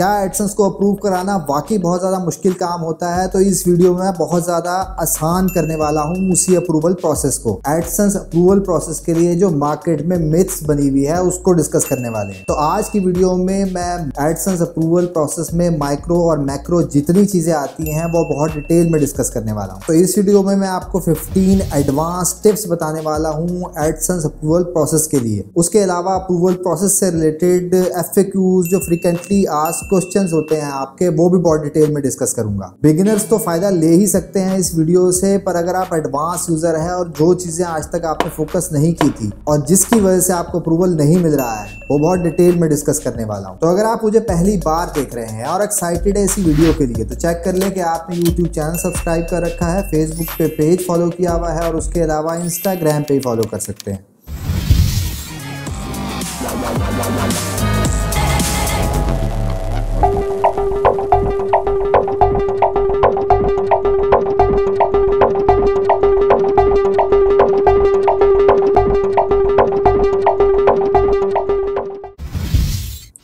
क्या एडसन्स को अप्रूव कराना वाकई बहुत ज़्यादा मुश्किल काम होता है तो इस वीडियो में बहुत ज़्यादा आसान करने वाला हूँ उसी अप्रूवल प्रोसेस को एडसन्स अप्रूवल प्रोसेस के लिए जो मार्केट में मिथ्स बनी हुई है उसको डिस्कस करने वाले हैं तो आज की वीडियो में मैं एडसन्स अप्रूवल प्रोसेस में माइक्रो और मैक्रो जितनी चीज़ें आती हैं वो बहुत डिटेल में डिस्कस करने वाला हूँ तो इस वीडियो में मैं आपको फिफ्टीन एडवांस टिप्स बताने वाला हूँ एडसन्स अप्रूवल प्रोसेस के लिए उसके अलावा अप्रूवल प्रोसेस से रिलेटेड एफ जो फ्रिक्वेंटली आज क्वेश्चन होते हैं आपके वो भी बहुत डिटेल में डिस्कस करूंगा बिगिनर्स तो फायदा ले ही सकते हैं इस वीडियो से पर अगर आप एडवांस यूजर है और जो चीजें आज तक आपने फोकस नहीं की थी और जिसकी वजह से आपको अप्रूवल नहीं मिल रहा है वो बहुत डिटेल में डिस्कस करने वाला हूँ तो अगर आप मुझे पहली बार देख रहे हैं और एक्साइटेड है इसी वीडियो के लिए तो चेक कर लें कि आपने यूट्यूब चैनल सब्सक्राइब कर रखा है फेसबुक पे पेज फॉलो किया हुआ है और उसके अलावा इंस्टाग्राम पे फॉलो कर सकते हैं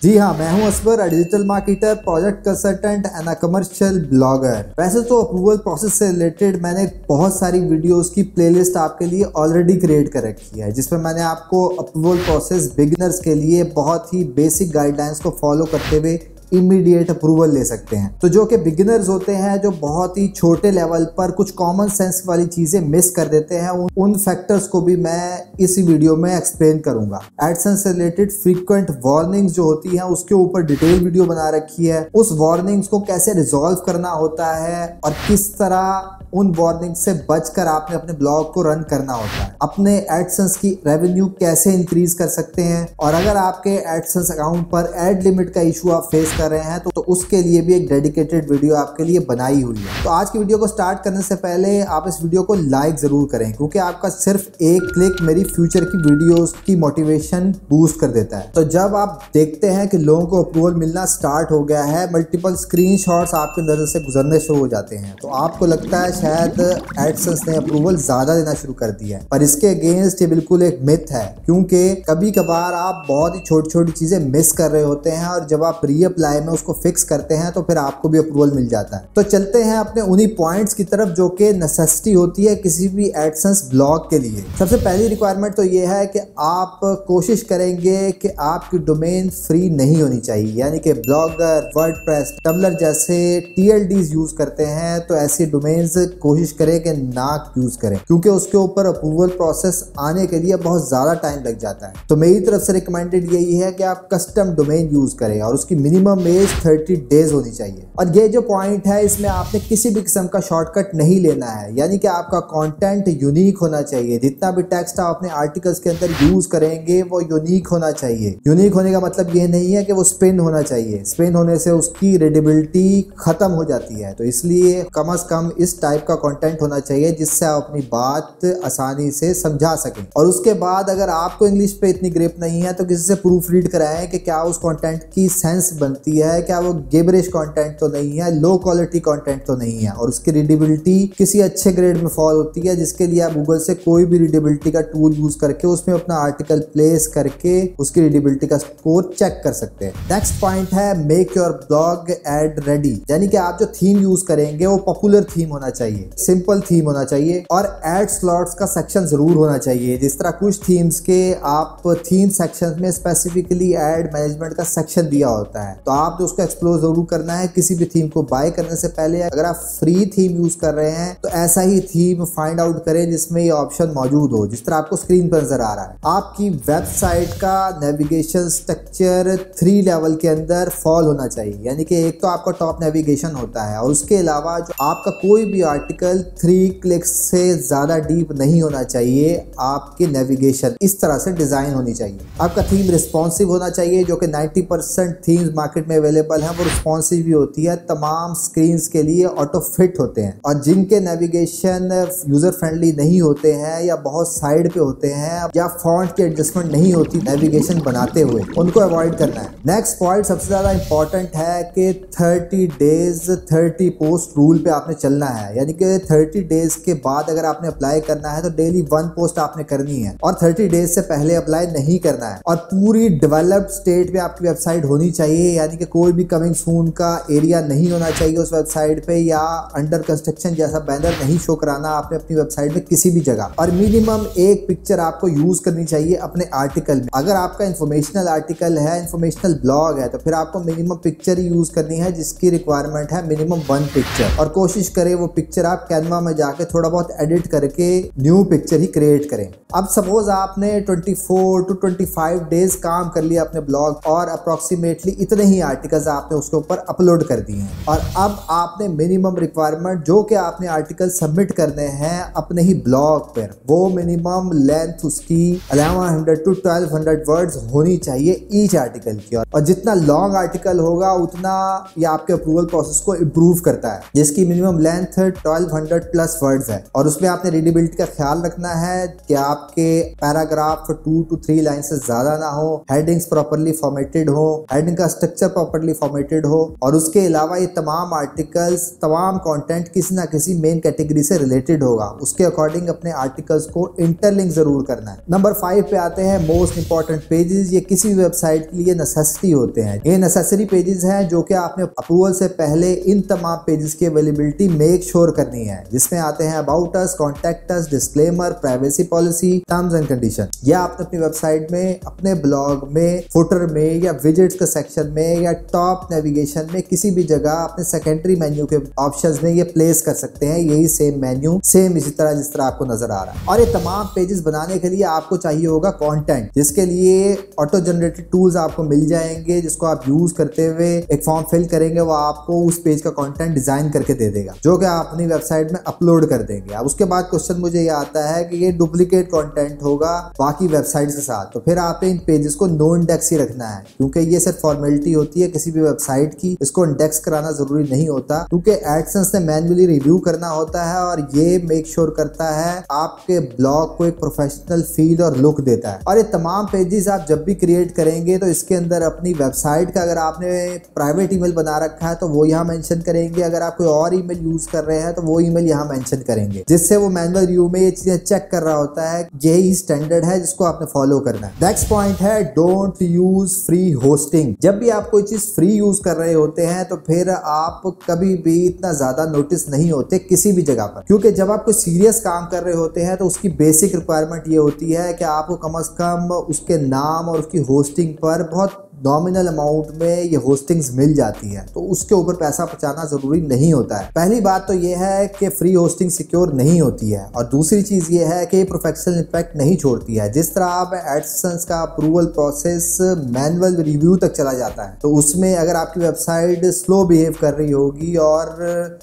जी हाँ मैं हूँ Asbar digital marketer project consultant and commercial blogger वैसे तो अप्रूवल प्रोसेस से रिलेटेड मैंने बहुत सारी वीडियोस की प्लेलिस्ट आपके लिए ऑलरेडी क्रिएट कर रखी है जिसमें मैंने आपको अप्रूवल प्रोसेस बिगिनर्स के लिए बहुत ही बेसिक गाइडलाइंस को फॉलो करते हुए इमीडिएट अप्रूवल ले सकते हैं तो जो कि बिगिनर्स होते हैं जो बहुत ही छोटे लेवल पर कुछ कॉमन सेंस वाली चीज़ें मिस कर देते हैं उन फैक्टर्स को भी मैं इसी वीडियो में एक्सप्लेन करूंगा एडसेंस से रिलेटेड फ्रीक्वेंट वार्निंग्स जो होती हैं उसके ऊपर डिटेल वीडियो बना रखी है उस वार्निंग्स को कैसे रिजोल्व करना होता है और किस तरह उन वार्निंग से बचकर आपने अपने ब्लॉग को रन करना होता है अपने एडसेंस की रेवेन्यू कैसे इंक्रीज कर सकते हैं और अगर आपके एडसेंस अकाउंट पर एड लिमिट का इशू आप फेस कर रहे हैं तो, तो उसके लिए भी एक डेडिकेटेड वीडियो आपके लिए बनाई हुई है तो आज की वीडियो को स्टार्ट करने से पहले आप इस वीडियो को लाइक ज़रूर करें क्योंकि आपका सिर्फ एक क्लिक मेरी फ्यूचर की वीडियो की मोटिवेशन बूस्ट कर देता है तो जब आप देखते हैं कि लोगों को अप्रूवल मिलना स्टार्ट हो गया है मल्टीपल स्क्रीन आपके नज़र से गुजरने शुरू हो जाते हैं तो आपको लगता है शायद एडसेंस ने अप्रूवल ज़्यादा देना शुरू कर दिया है पर इसके अगेंस्ट ये बिल्कुल एक मिथ है क्योंकि कभी कभार आप बहुत ही छोटी छोटी चीज़ें मिस कर रहे होते हैं और जब आप रीअप्लाई जुलाई में उसको फिक्स करते हैं तो फिर आपको भी अप्रूवल मिल जाता है तो चलते हैं अपने उन्हीं पॉइंट्स की तरफ जो कि नेसेसिटी होती है किसी भी एडसेंस ब्लॉग के लिए सबसे पहली रिक्वायरमेंट तो ये है कि आप कोशिश करेंगे कि आपकी डोमेन फ्री नहीं होनी चाहिए यानी कि ब्लॉगर वर्डप्रेस टम्बलर जैसे टी यूज करते हैं तो ऐसी डोमेन्स कोशिश करें कि ना यूज करें क्योंकि उसके ऊपर अप्रूवल प्रोसेस आने के लिए बहुत ज़्यादा टाइम लग जाता है तो मेरी तरफ से रिकमेंडेड यही है कि आप कस्टम डोमेन यूज करें और उसकी मिनिमम मिनिमम एज 30 डेज होनी चाहिए और ये जो पॉइंट है इसमें आपने किसी भी किस्म का शॉर्टकट नहीं लेना है यानी कि आपका कंटेंट यूनिक होना चाहिए जितना भी टेक्स्ट आप अपने आर्टिकल्स के अंदर यूज करेंगे वो यूनिक होना चाहिए यूनिक होने का मतलब ये नहीं है कि वो स्पिन होना चाहिए स्पिन होने से उसकी रेडिबिलिटी खत्म हो जाती है तो इसलिए कम अज कम इस टाइप का कॉन्टेंट होना चाहिए जिससे आप अपनी बात आसानी से समझा सकें और उसके बाद अगर आपको इंग्लिश पे इतनी ग्रेप नहीं है तो किसी से प्रूफ रीड कराएं कि क्या उस कॉन्टेंट की सेंस सकती है क्या वो गेबरेज कंटेंट तो नहीं है लो क्वालिटी कंटेंट तो नहीं है और उसकी रीडेबिलिटी किसी अच्छे ग्रेड में फॉल होती है जिसके लिए आप गूगल से कोई भी रीडेबिलिटी का टूल यूज करके उसमें अपना आर्टिकल प्लेस करके उसकी रीडेबिलिटी का स्कोर चेक कर सकते हैं नेक्स्ट पॉइंट है make your blog ad ready यानी कि आप जो थीम यूज करेंगे वो पॉपुलर थीम होना चाहिए सिंपल थीम होना चाहिए और एड स्लॉट्स का सेक्शन जरूर होना चाहिए जिस तरह कुछ थीम्स के आप थीम सेक्शन में स्पेसिफिकली एड मैनेजमेंट का सेक्शन दिया होता है तो आप उसको एक्सप्लोर जरूर करना है किसी भी थीम को बाय करने से पहले अगर आप फ्री थीम यूज कर रहे हैं तो ऐसा ही थीम फाइंड आउट करें जिसमें ये ऑप्शन मौजूद हो जिस तरह आपको स्क्रीन पर नजर आ रहा है आपकी वेबसाइट का नेविगेशन स्ट्रक्चर थ्री लेवल के अंदर फॉल होना चाहिए यानी कि एक तो आपका टॉप नेविगेशन होता है और उसके अलावा जो आपका कोई भी आर्टिकल थ्री क्लिक से ज्यादा डीप नहीं होना चाहिए आपके नेविगेशन इस तरह से डिजाइन होनी चाहिए आपका थीम रिस्पॉन्सिव होना चाहिए जो कि ninety percent themes market variant में अवेलेबल हैं वो रिस्पॉन्सिव भी होती है तमाम स्क्रीन के लिए ऑटो फिट होते हैं और जिनके नेविगेशन यूजर फ्रेंडली नहीं होते हैं या बहुत साइड पे होते हैं या फॉन्ट की एडजस्टमेंट नहीं होती नेविगेशन बनाते हुए उनको अवॉइड करना है नेक्स्ट पॉइंट सबसे ज़्यादा इंपॉर्टेंट है कि thirty days thirty post rule पे आपने चलना है यानी कि थर्टी डेज के बाद अगर आपने अप्लाई करना है तो डेली वन पोस्ट आपने करनी है और थर्टी डेज से पहले अप्लाई नहीं करना है और पूरी डेवलप्ड स्टेट में आपकी वेबसाइट होनी चाहिए यानी कि कोई भी कमिंग सून का एरिया नहीं होना चाहिए उस वेबसाइट पे या अंडर कंस्ट्रक्शन जैसा बैनर नहीं शो कराना आपने अपनी वेबसाइट में किसी भी जगह और मिनिमम एक पिक्चर आपको यूज करनी चाहिए अपने आर्टिकल में अगर आपका इन्फॉर्मेशनल आर्टिकल है इन्फॉर्मेशनल ब्लॉग है तो फिर आपको मिनिमम पिक्चर ही यूज करनी है जिसकी रिक्वायरमेंट है मिनिमम वन पिक्चर और कोशिश करें वो पिक्चर आप कैनवा में जाके थोड़ा बहुत एडिट करके न्यू पिक्चर ही क्रिएट करें अब सपोज आपने twenty four to twenty five days काम कर लिया अपने ब्लॉग और अप्रोक्सीमेटली इतने ही ही आर्टिकल्स आपने उसके ऊपर अपलोड कर दिए हैं और अब आपने मिनिमम रिक्वायरमेंट जो कि आपने आर्टिकल सबमिट करने हैं अपने ही ब्लॉग पर वो मिनिमम लेंथ उसकी eleven hundred to twelve hundred word होनी चाहिए ईच आर्टिकल की और जितना लॉन्ग आर्टिकल होगा उतना ये आपके अप्रूवल प्रोसेस को इम्प्रूव करता है जिसकी minimum length twelve hundred plus word है और उसमें आपने रीडेबिलिटी का ख्याल रखना है कि आपके paragraph two to three line से ज्यादा ना हो हेडिंग्स प्रॉपरली फॉर्मेटेड हो हेडिंग का स्ट्रक्चर से प्रॉपरली फॉर्मेटेड हो और उसके अलावा ये तमाम आर्टिकल्स तमाम कंटेंट किसी ना किसी मेन कैटेगरी से रिलेटेड होगा उसके अकॉर्डिंग अपने आर्टिकल्स को इंटरलिंक जरूर करना है नंबर फाइव पे आते हैं मोस्ट इंपॉर्टेंट पेजेस ये किसी वेबसाइट के लिए नेसेसरी होते हैं ये नेसेसरी पेजेस हैं जो कि आपने अप्रूवल से पहले इन तमाम पेजेस की अवेलेबिलिटी मेक श्योर करनी है जिसमें आते हैं about us contact us disclaimer privacy policy terms and condition या आपने अपनी वेबसाइट में अपने ब्लॉग में फुटर में या विजिट्स के सेक्शन में या टॉप नेविगेशन में किसी भी जगह अपने सेकेंडरी मेन्यू के ऑप्शन में ये प्लेस कर सकते हैं यही सेम मेन्यू सेम इसी तरह जिस तरह आपको नजर आ रहा है और ये तमाम पेजेस बनाने के लिए आपको चाहिए होगा कॉन्टेंट जिसके लिए ऑटो जनरेटेड टूल्स आपको मिल जाएंगे जिसको आप यूज करते हुए एक फॉर्म फिल करेंगे वो आपको उस पेज का कॉन्टेंट डिजाइन करके दे देगा जो कि आप अपनी वेबसाइट में अपलोड कर देंगे अब उसके बाद क्वेश्चन मुझे ये आता है कि ये डुप्लीकेट कॉन्टेंट होगा बाकी वेबसाइट के साथ तो फिर आप इन पेजेस को नो इंडेक्स ही रखना है क्योंकि ये सिर्फ फॉर्मेलिटी होती होती है किसी भी वेबसाइट की इसको इंडेक्स कराना जरूरी नहीं होता क्योंकि एडसेंस ने मैनुअली रिव्यू करना होता है और ये मेक श्योर sure करता है आपके ब्लॉग को एक प्रोफेशनल फील और लुक देता है और ये तमाम पेजेस आप जब भी क्रिएट करेंगे तो इसके अंदर अपनी वेबसाइट का अगर आपने प्राइवेट ईमेल बना रखा है तो वो यहाँ मेंशन करेंगे अगर आप कोई और ईमेल यूज कर रहे हैं तो वो ईमेल यहाँ मेंशन करेंगे जिससे वो मैनुअल रिव्यू में ये चीजें चेक कर रहा होता है यही स्टैंडर्ड है जिसको आपने फॉलो करना है नेक्स्ट पॉइंट है डोंट यूज फ्री होस्टिंग जब भी आपको कोई चीज़ फ्री यूज़ कर रहे होते हैं तो फिर आप कभी भी इतना ज़्यादा नोटिस नहीं होते किसी भी जगह पर क्योंकि जब आप कोई सीरियस काम कर रहे होते हैं तो उसकी बेसिक रिक्वायरमेंट ये होती है कि आपको कम अज़ कम उसके नाम और उसकी होस्टिंग पर बहुत नॉमिनल अमाउंट में ये होस्टिंग्स मिल जाती है तो उसके ऊपर पैसा बचाना ज़रूरी नहीं होता है पहली बात तो ये है कि फ्री होस्टिंग सिक्योर नहीं होती है और दूसरी चीज़ ये है कि प्रोफेशनल इम्पैक्ट नहीं छोड़ती है जिस तरह आप एडसेंस का अप्रूवल प्रोसेस मैनुअल रिव्यू तक चला जाता है तो उसमें अगर आपकी वेबसाइट स्लो बिहेव कर रही होगी और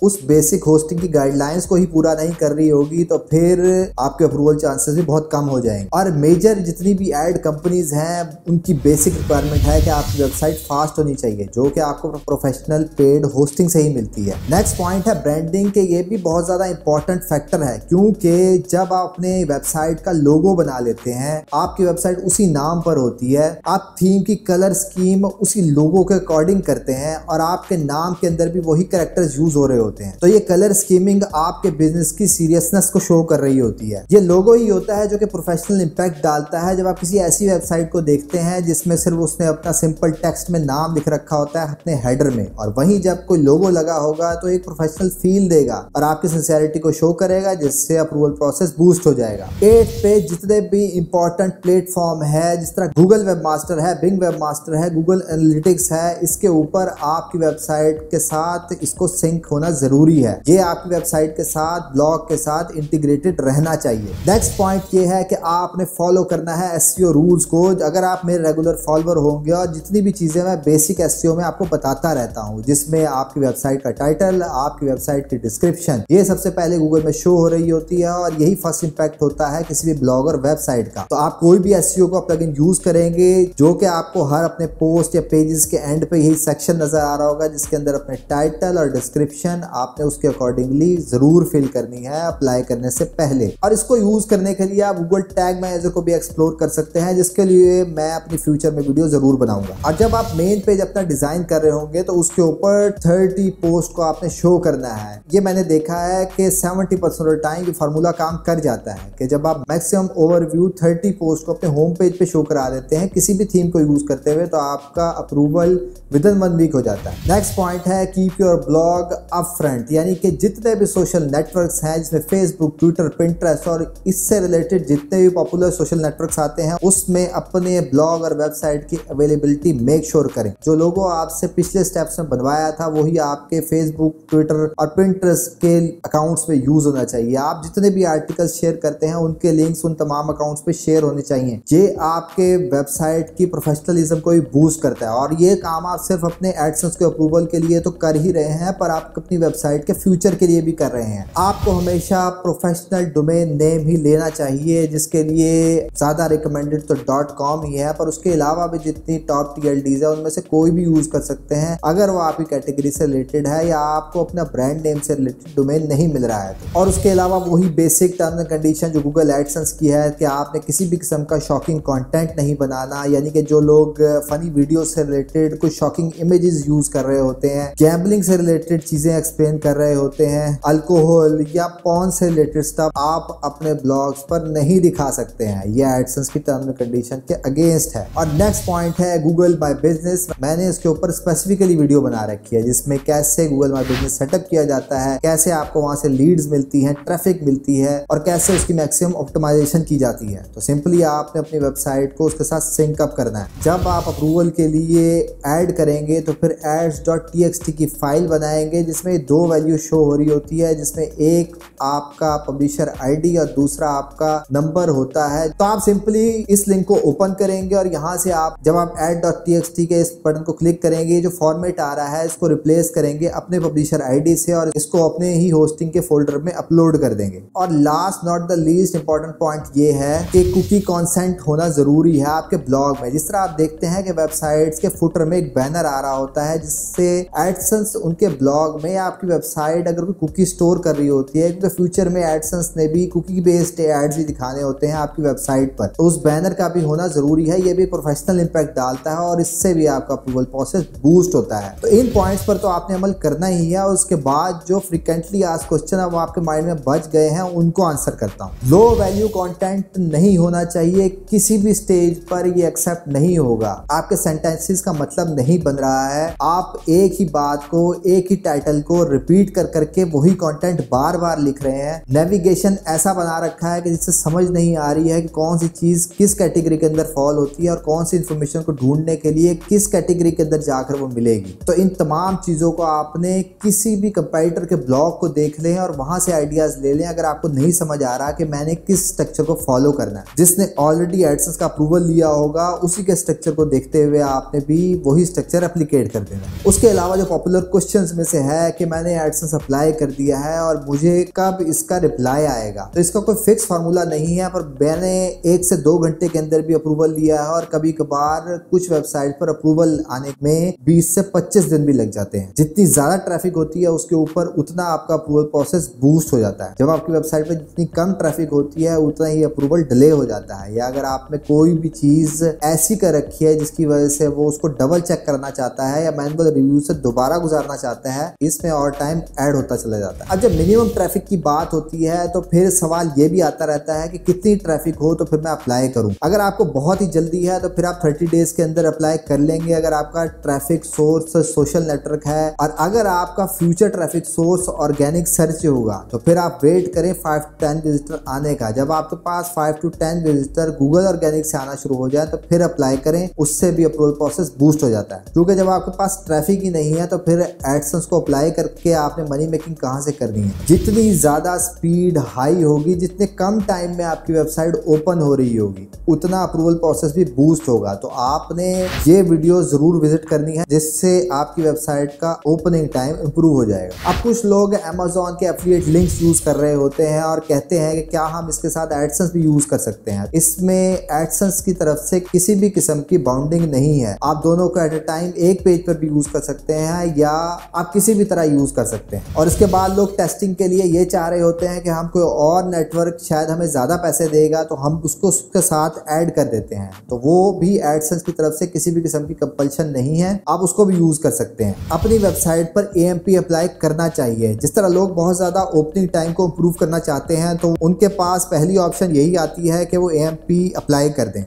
उस बेसिक होस्टिंग की गाइडलाइंस को ही पूरा नहीं कर रही होगी तो फिर आपके अप्रूवल चांसेस भी बहुत कम हो जाएंगे और मेजर जितनी भी एड कंपनीज हैं उनकी बेसिक रिक्वायरमेंट है कि आपकी वेबसाइट फास्ट होनी चाहिए जो कि आपको प्रोफेशनल पेड होस्टिंग से ही मिलती है नेक्स्ट पॉइंट है ब्रांडिंग के ये भी बहुत ज़्यादा इंपॉर्टेंट फैक्टर है क्योंकि जब आप अपने वेबसाइट का लोगो बना लेते हैं आपकी वेबसाइट उसी नाम पर होती है आप थीम की कलर स्कीम उसी लोगो के अकॉर्डिंग करते हैं और आपके नाम के अंदर भी वही करेक्टर्स यूज हो रहे होते हैं तो ये कलर स्कीमिंग आपके बिजनेस की सीरियसनेस को शो कर रही होती है ये लोगो ही होता है जो कि प्रोफेशनल इम्पैक्ट डालता है जब आप किसी ऐसी वेबसाइट को देखते हैं जिसमें सिर्फ उसने अपना सिंपल टेक्स्ट में नाम लिख रखा होता है अपने हेडर में और वहीं जब कोई लोगो लगा होगा तो एक प्रोफेशनल फील देगा और आपकी सिंसियरिटी को शो करेगा जिससे अप्रूवल प्रोसेस बूस्ट हो जाएगा एट पे जितने भी इंपॉर्टेंट प्लेटफॉर्म है जिस तरह गूगल वेब मास्टर है बिंग वेब मास्टर है गूगल एनालिटिक्स है इसके ऊपर आपकी वेबसाइट के साथ इसको सिंक होना जरूरी है ये आपकी वेबसाइट के साथ ब्लॉग के साथ इंटीग्रेटेड रहना चाहिए नेक्स्ट पॉइंट ये है कि आपने फॉलो करना है एस रूल्स e को अगर आप मेरे रेगुलर फॉलोअर होंगे और का जितनी भी चीज़ें मैं बेसिक एस e में आपको बताता रहता हूँ जिसमें आपकी वेबसाइट का टाइटल आपकी वेबसाइट की डिस्क्रिप्शन ये सबसे पहले गूगल में शो हो रही होती है और यही फर्स्ट इम्पैक्ट होता है किसी भी ब्लॉगर वेबसाइट का तो आप कोई भी एस का प्लग यूज करेंगे जो कि आपको हर अपने पोस्ट या पेजेस के एंड पे यही सेक्शन नजर आ रहा होगा जिसके अंदर अपने टाइटल और डिस्क्रिप्शन आपने उसके अकॉर्डिंगली जरूर फिल करनी है अप्लाई करने से पहले और इसको यूज करने के लिए आप गूगल टैग मैनेजर को भी एक्सप्लोर कर सकते हैं जिसके लिए मैं अपनी फ्यूचर में वीडियो जरूर बना बनाऊंगा और जब आप मेन पेज अपना डिज़ाइन कर रहे होंगे तो उसके ऊपर थर्टी पोस्ट को आपने शो करना है ये मैंने देखा है कि सेवेंटी परसेंट ऑफ टाइम ये फार्मूला काम कर जाता है कि जब आप मैक्सिमम ओवरव्यू थर्टी पोस्ट को अपने होम पेज पे शो करा देते हैं किसी भी थीम को यूज़ करते हुए तो आपका approval within one week हो जाता है नेक्स्ट पॉइंट है keep your blog up front यानी कि जितने भी सोशल नेटवर्क्स हैं जिसमें फेसबुक ट्विटर पिंट्रेस्ट और इससे रिलेटेड जितने भी पॉपुलर सोशल नेटवर्क्स आते हैं उसमें अपने ब्लॉग और वेबसाइट की अवेलेबल अवेलेबिलिटी मेक श्योर करें जो लोगों आपसे पिछले स्टेप्स में बनवाया था वही आपके फेसबुक ट्विटर और प्रिंटर्स के अकाउंट्स में यूज होना चाहिए आप जितने भी आर्टिकल शेयर करते हैं उनके लिंक्स उन तमाम अकाउंट्स पे शेयर होने चाहिए ये आपके वेबसाइट की प्रोफेशनलिज्म को भी बूस्ट करता है और ये काम आप सिर्फ अपने एडसेंस के अप्रूवल के लिए तो कर ही रहे हैं पर आप अपनी वेबसाइट के फ्यूचर के लिए भी कर रहे हैं आपको हमेशा प्रोफेशनल डोमेन नेम ही लेना चाहिए जिसके लिए ज़्यादा रिकमेंडेड तो डॉट कॉम ही है पर उसके अलावा भी जितनी टॉप टीयर डीज है उनमें से कोई भी यूज कर सकते हैं अगर वो आपकी कैटेगरी से रिलेटेड है या आपको अपना ब्रांड नेम से रिलेटेड डोमेन नहीं मिल रहा है तो। और उसके अलावा वही बेसिक टर्म्स एंड कंडीशन जो गूगल एडसेंस की है कि आपने किसी भी किस्म का शॉकिंग कॉन्टेंट नहीं बनाना यानी कि जो लोग फनी वीडियो से रिलेटेड कुछ शॉकिंग इमेजेस यूज कर रहे होते हैं गैम्बलिंग से रिलेटेड चीजें एक्सप्लेन कर रहे होते हैं अल्कोहल या पॉन से रिलेटेड स्टफ आप अपने ब्लॉग्स पर नहीं दिखा सकते हैं यह एडसेंस की टर्म एंड कंडीशन के अगेंस्ट है और नेक्स्ट पॉइंट है गूगल माई बिजनेस मैंने इसके ऊपर स्पेसिफिकली वीडियो बना रखी है जिसमें कैसे गूगल माई बिजनेस सेटअप किया जाता है कैसे आपको वहां से लीड्स मिलती है ट्रैफिक मिलती है और कैसे उसकी मैक्सिमम ऑप्टिमाइजेशन की जाती है तो सिंपली आपने अपनी वेबसाइट को उसके साथ सिंक अप करना है जब आप अप्रूवल के लिए ऐड करेंगे तो फिर ads dot T X T की फाइल बनाएंगे जिसमें दो वैल्यू शो हो रही होती है जिसमें एक आपका पब्लिशर आईडी और दूसरा आपका नंबर होता है तो आप सिंपली इस लिंक को ओपन करेंगे और यहां से आप जब आप एड डॉट टी के इस बटन को क्लिक करेंगे जो फॉर्मेट आ रहा है इसको रिप्लेस करेंगे अपने पब्लिशर आईडी से और इसको अपने ही होस्टिंग के फोल्डर में अपलोड कर देंगे और last not the least important point ये है कि कुकी कॉन्सेंट होना जरूरी है आपके ब्लॉग में जिस तरह आप देखते हैं कि वेबसाइट्स के फुटर में एक बैनर आ रहा होता है जिससे एडसन्स उनके ब्लॉग में आपकी वेबसाइट अगर कोई कुकी स्टोर कर रही होती है तो फ्यूचर में एडसन्स ने भी कुकी बेस्ड एड्स भी दिखाने होते हैं आपकी वेबसाइट पर तो उस बैनर का भी होना जरूरी है ये भी प्रोफेशनल इम्पैक्ट डाल संभालता है और इससे भी आपका अप्रूवल प्रोसेस बूस्ट होता है तो इन पॉइंट्स पर तो आपने अमल करना ही है और उसके बाद जो फ्रिक्वेंटली आज क्वेश्चन अब आपके माइंड में बच गए हैं उनको आंसर करता हूँ लो वैल्यू कॉन्टेंट नहीं होना चाहिए किसी भी स्टेज पर ये एक्सेप्ट नहीं होगा आपके सेंटेंसेस का मतलब नहीं बन रहा है आप एक ही बात को एक ही टाइटल को रिपीट कर करके वही कंटेंट बार बार लिख रहे हैं नेविगेशन ऐसा बना रखा है कि जिससे समझ नहीं आ रही है कि कौन सी चीज किस कैटेगरी के अंदर फॉल होती है और कौन सी इन्फॉर्मेशन को ढूंढने के लिए किस कैटेगरी के अंदर जाकर वो मिलेगी तो इन तमाम चीज़ों को आपने किसी भी कंपेटिटर के ब्लॉग को देख लें और वहां से आइडियाज़ ले लें अगर आपको नहीं समझ आ रहा कि मैंने किस स्ट्रक्चर को फॉलो करना है जिसने ऑलरेडी एडसेंस का अप्रूवल लिया होगा उसी के स्ट्रक्चर को देखते हुए आपने भी वही स्ट्रक्चर अप्लीकेट कर देना उसके अलावा जो पॉपुलर क्वेश्चन में से है कि मैंने एडसेंस अप्लाई कर दिया है और मुझे कब इसका रिप्लाई आएगा तो इसका कोई फिक्स फार्मूला नहीं है पर मैंने एक से दो घंटे के अंदर भी अप्रूवल लिया है और कभी कभार कुछ वेबसाइट पर अप्रूवल आने में 20 से 25 दिन भी लग जाते हैं जितनी ज्यादा ट्रैफिक होती है उसके ऊपर उतना आपका अप्रूवल प्रोसेस बूस्ट हो जाता है जब आपकी वेबसाइट पर जितनी कम ट्रैफिक होती है उतना ही अप्रूवल डिले हो जाता है या अगर आप में कोई भी चीज ऐसी कर रखी है जिसकी वजह से वो उसको डबल चेक करना चाहता है या मैनुअल रिव्यू से दोबारा गुजारना चाहता है इसमें और टाइम एड होता चला जाता है अब जब मिनिमम ट्रैफिक की बात होती है तो फिर सवाल ये भी आता रहता है कि कितनी ट्रैफिक हो तो फिर मैं अप्लाई करूं अगर आपको बहुत ही जल्दी है तो फिर आप थर्टी डेज के इसके अंदर अप्लाई कर लेंगे अगर आपका ट्रैफिक सोर्स सोशल नेटवर्क है और अगर आपका future traffic source organic search होगा तो फिर आप वेट करें फाइव टू टेन विजिटर आने का जब आपके पास five to ten visitor Google organic से आना शुरू हो जाए तो फिर अप्लाई करें उससे भी अप्रूवल प्रोसेस बूस्ट हो जाता है क्योंकि जब आपके पास ट्रैफिक ही नहीं है तो फिर एडसेंस को अप्लाई करके आपने मनी मेकिंग कहाँ से करनी है जितनी ज्यादा स्पीड हाई होगी जितने कम टाइम में आपकी वेबसाइट ओपन हो रही होगी उतना अप्रूवल प्रोसेस भी बूस्ट होगा तो आप आपने ये वीडियो जरूर विजिट करनी है जिससे आपकी वेबसाइट का ओपनिंग टाइम इंप्रूव हो जाएगा अब कुछ लोग अमेजोन के एफिलियट लिंक्स यूज कर रहे होते हैं और कहते हैं कि क्या हम इसके साथ एडसन्स भी यूज कर सकते हैं इसमें एडसन्स की तरफ से किसी भी किस्म की बाउंडिंग नहीं है आप दोनों को एट ए टाइम एक पेज पर भी यूज कर सकते हैं या आप किसी भी तरह यूज कर सकते हैं और इसके बाद लोग टेस्टिंग के लिए ये चाह रहे होते हैं कि हम कोई और नेटवर्क शायद हमें ज्यादा पैसे देगा तो हम उसको उसके साथ ऐड कर देते हैं तो वो भी एडसन्स की तरफ तरफ से किसी भी किस्म की कंपल्शन नहीं है आप उसको भी यूज कर सकते हैं अपनी वेबसाइट पर ए अप्लाई करना चाहिए जिस तरह लोग बहुत ज्यादा ओपनिंग टाइम को इम्प्रूव करना चाहते हैं तो उनके पास पहली ऑप्शन यही आती है कि वो ए अप्लाई कर दें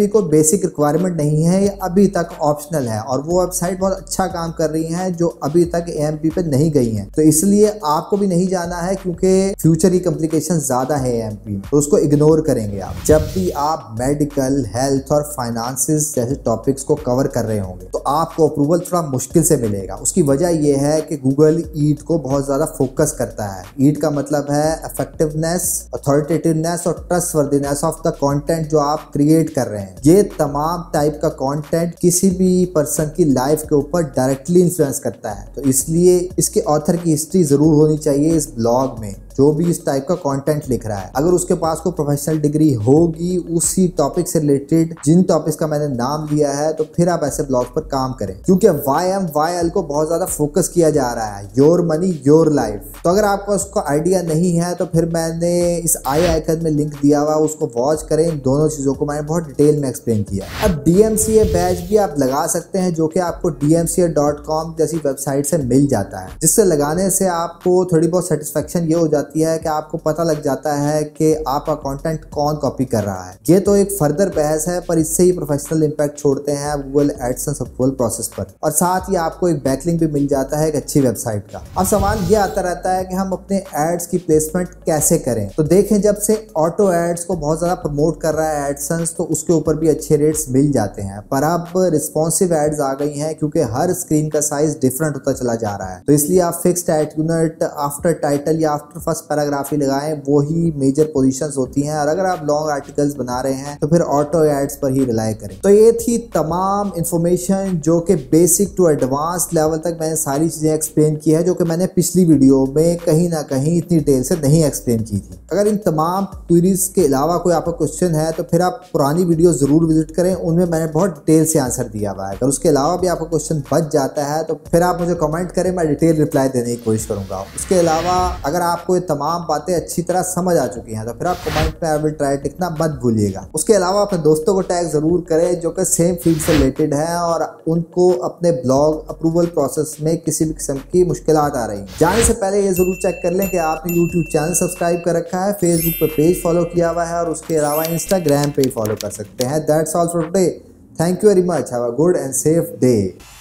ए को बेसिक रिक्वायरमेंट नहीं है ये अभी तक ऑप्शनल है और वो वेबसाइट बहुत अच्छा काम कर रही है जो अभी तक ए पे नहीं गई है तो इसलिए आपको भी नहीं जाना है क्योंकि फ्यूचर की कम्प्लिकेशन ज्यादा है ए तो उसको इग्नोर करेंगे आप जब भी आप मेडिकल हेल्थ और फाइनेंसिस जैसे टॉपिक्स को कवर कर रहे होंगे तो आपको अप्रूवल थोड़ा मुश्किल से मिलेगा उसकी वजह यह है कि गूगल ईट को बहुत ज़्यादा फोकस करता है ईट का मतलब है इफेक्टिवनेस अथॉरिटेटिवनेस और ट्रस्टवर्दीनेस ऑफ द कॉन्टेंट जो आप क्रिएट कर रहे हैं ये तमाम टाइप का कॉन्टेंट किसी भी पर्सन की लाइफ के ऊपर डायरेक्टली इन्फ्लुएंस करता है तो इसलिए इसके ऑथर की हिस्ट्री ज़रूर होनी चाहिए इस ब्लॉग में जो भी इस टाइप का कंटेंट लिख रहा है अगर उसके पास कोई प्रोफेशनल डिग्री होगी उसी टॉपिक से रिलेटेड जिन टॉपिक्स का मैंने नाम लिया है तो फिर आप ऐसे ब्लॉग पर काम करें क्योंकि वाई एम वाई एल को बहुत ज्यादा फोकस किया जा रहा है योर मनी योर लाइफ तो अगर आपको उसका आइडिया नहीं है तो फिर मैंने इस आई आइकन में लिंक दिया हुआ उसको वॉच करें इन दोनों चीजों को मैंने बहुत डिटेल में एक्सप्लेन किया अब डीएमसीए बैच भी आप लगा सकते हैं जो कि आपको डीएमसीए डॉट कॉम जैसी वेबसाइट से मिल जाता है जिससे लगाने से आपको थोड़ी बहुत सेटिस्फेक्शन ये हो जाती जाती है कि आपको पता लग जाता है कि आपका कंटेंट कौन कॉपी कर रहा है ये तो एक फर्दर बहस है पर इससे ही प्रोफेशनल इम्पैक्ट छोड़ते हैं गूगल एडसेंस अप्रूवल प्रोसेस पर और साथ ही आपको एक बैकलिंग भी मिल जाता है एक अच्छी वेबसाइट का अब सवाल ये आता रहता है कि हम अपने एड्स की प्लेसमेंट कैसे करें तो देखें जब से ऑटो एड्स को बहुत ज़्यादा प्रमोट कर रहा है एडसेंस तो उसके ऊपर भी अच्छे रेट्स मिल जाते हैं पर अब रिस्पॉन्सिव एड्स आ गई हैं क्योंकि हर स्क्रीन का साइज डिफरेंट होता चला जा रहा है तो इसलिए आप fix ad unit after title या आफ्टर फर्स्ट पैराग्राफ ही लगाएं वो ही मेजर पोजीशंस होती हैं और अगर आप लॉन्ग आर्टिकल्स बना रहे हैं तो फिर ऑटो एड्स पर ही रिलाई करें तो ये थी तमाम इन्फॉर्मेशन जो कि बेसिक टू एडवांस लेवल तक मैंने सारी चीज़ें एक्सप्लेन की है जो कि मैंने पिछली वीडियो में कहीं ना कहीं इतनी डिटेल से नहीं एक्सप्लेन की थी अगर इन तमाम क्वीरीज के अलावा कोई आपका क्वेश्चन है तो फिर आप पुरानी वीडियो ज़रूर विजिट करें उनमें मैंने बहुत डिटेल से आंसर दिया हुआ है अगर उसके अलावा भी आपका क्वेश्चन बच जाता है तो फिर आप मुझे कमेंट करें मैं डिटेल रिप्लाई देने की कोशिश करूंगा उसके अलावा अगर आपको ये तमाम बातें अच्छी तरह समझ आ चुकी हैं तो फिर आप कमेंट में आई विल ट्राई लिखना मत भूलिएगा उसके अलावा अपने दोस्तों को टैग ज़रूर करें जो कि सेम फील्ड से रिलेटेड है और उनको अपने ब्लॉग अप्रूवल प्रोसेस में किसी भी किस्म की मुश्किल आ रही है जाने से पहले ये ज़रूर चेक कर लें कि आपने यूट्यूब चैनल सब्सक्राइब कर रखा है फेसबुक पर पेज फॉलो किया हुआ है और उसके अलावा इंस्टाग्राम पे फॉलो कर सकते हैं that's all for today thank you very much have a good and safe day